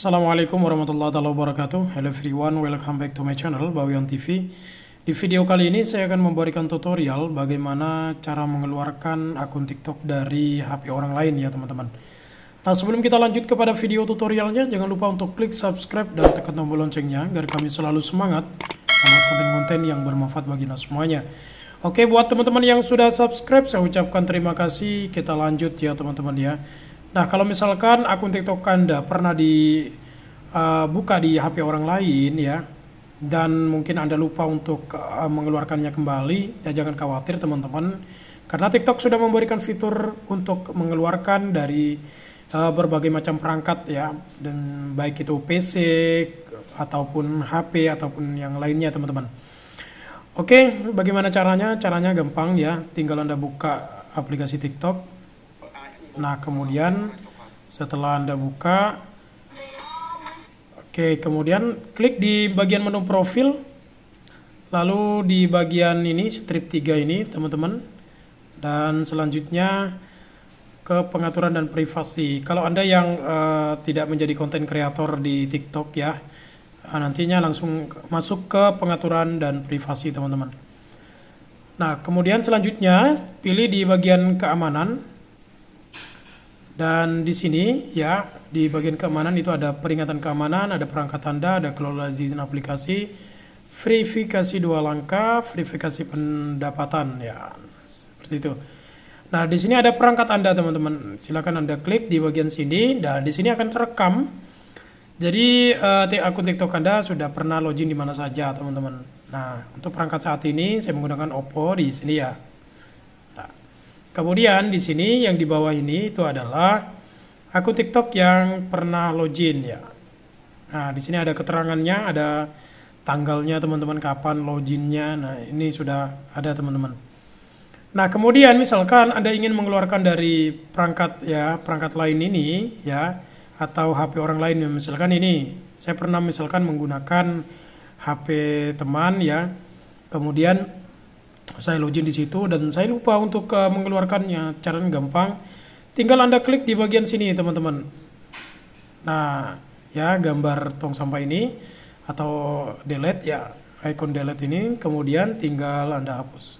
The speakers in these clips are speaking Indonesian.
Assalamualaikum warahmatullahi wabarakatuh Hello everyone, welcome back to my channel Bawion TV Di video kali ini saya akan memberikan tutorial Bagaimana cara mengeluarkan akun tiktok dari HP orang lain ya teman-teman Nah sebelum kita lanjut kepada video tutorialnya Jangan lupa untuk klik subscribe dan tekan tombol loncengnya Agar kami selalu semangat Membuat konten-konten yang bermanfaat bagi kita semuanya Oke buat teman-teman yang sudah subscribe Saya ucapkan terima kasih Kita lanjut ya teman-teman ya Nah, kalau misalkan akun TikTok Anda pernah dibuka uh, di HP eh, orang lain ya, dan mungkin Anda lupa untuk uh, mengeluarkannya kembali, ya jangan khawatir teman-teman, karena TikTok sudah memberikan fitur untuk mengeluarkan dari uh, berbagai macam perangkat ya, dan baik itu PC ataupun HP ataupun yang lainnya teman-teman. Oke, bagaimana caranya? Caranya gampang ya, tinggal Anda buka aplikasi TikTok Nah, kemudian setelah Anda buka Oke, kemudian klik di bagian menu profil. Lalu di bagian ini strip 3 ini, teman-teman. Dan selanjutnya ke pengaturan dan privasi. Kalau Anda yang uh, tidak menjadi konten kreator di TikTok ya, eh, nantinya langsung masuk ke pengaturan dan privasi, teman-teman. Nah, kemudian selanjutnya pilih di bagian keamanan dan di sini ya di bagian keamanan itu ada peringatan keamanan, ada perangkat tanda, ada kelola izin aplikasi, verifikasi dua langkah, verifikasi pendapatan ya seperti itu. Nah di sini ada perangkat anda teman-teman, silakan anda klik di bagian sini. dan di sini akan terekam. Jadi uh, akun TikTok anda sudah pernah login di mana saja teman-teman. Nah untuk perangkat saat ini saya menggunakan Oppo di sini ya. Kemudian di sini yang di bawah ini itu adalah akun TikTok yang pernah login ya. Nah, di sini ada keterangannya, ada tanggalnya teman-teman kapan loginnya. Nah, ini sudah ada teman-teman. Nah, kemudian misalkan Anda ingin mengeluarkan dari perangkat ya, perangkat lain ini ya atau HP orang lain ya. misalkan ini. Saya pernah misalkan menggunakan HP teman ya. Kemudian saya login di situ dan saya lupa untuk uh, mengeluarkannya caranya gampang tinggal anda klik di bagian sini teman-teman nah ya gambar tong sampah ini atau delete ya icon delete ini kemudian tinggal anda hapus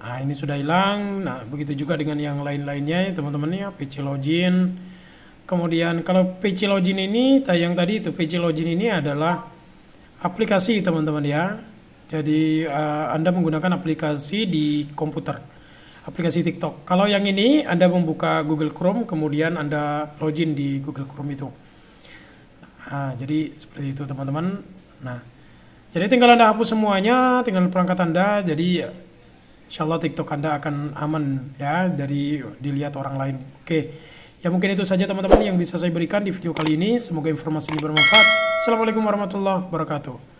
nah ini sudah hilang nah begitu juga dengan yang lain-lainnya ya teman-teman ya pc login kemudian kalau pc login ini yang tadi itu pc login ini adalah aplikasi teman-teman ya jadi uh, Anda menggunakan aplikasi di komputer, aplikasi TikTok. Kalau yang ini Anda membuka Google Chrome, kemudian Anda login di Google Chrome itu. Nah, jadi seperti itu teman-teman. Nah, jadi tinggal Anda hapus semuanya, tinggal perangkat Anda. Jadi insya Allah TikTok Anda akan aman ya dari dilihat orang lain. Oke, ya mungkin itu saja teman-teman yang bisa saya berikan di video kali ini. Semoga informasi ini bermanfaat. Assalamualaikum warahmatullahi wabarakatuh.